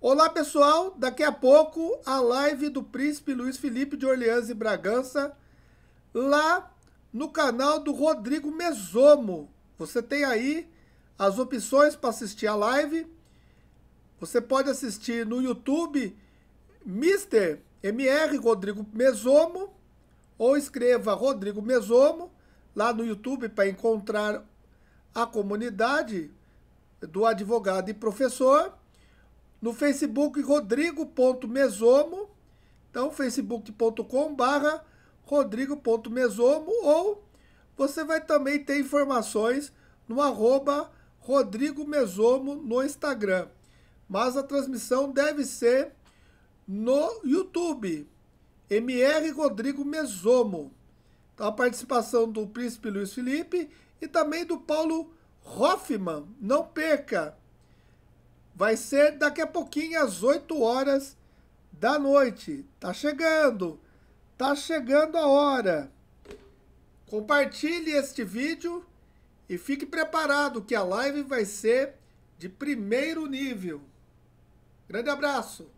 Olá pessoal, daqui a pouco a live do Príncipe Luiz Felipe de Orleans e Bragança lá no canal do Rodrigo Mesomo. Você tem aí as opções para assistir a live. Você pode assistir no YouTube Mr. MR Rodrigo Mesomo ou escreva Rodrigo Mesomo lá no YouTube para encontrar a comunidade do advogado e professor no Facebook, rodrigo.mesomo. Então, facebook.com barra rodrigo.mesomo ou você vai também ter informações no arroba Rodrigo Mesomo no Instagram. Mas a transmissão deve ser no YouTube. MR Rodrigo Mesomo. Então, a participação do Príncipe Luiz Felipe e também do Paulo Hoffman. Não perca! vai ser daqui a pouquinho às 8 horas da noite. Tá chegando. Tá chegando a hora. Compartilhe este vídeo e fique preparado que a live vai ser de primeiro nível. Grande abraço.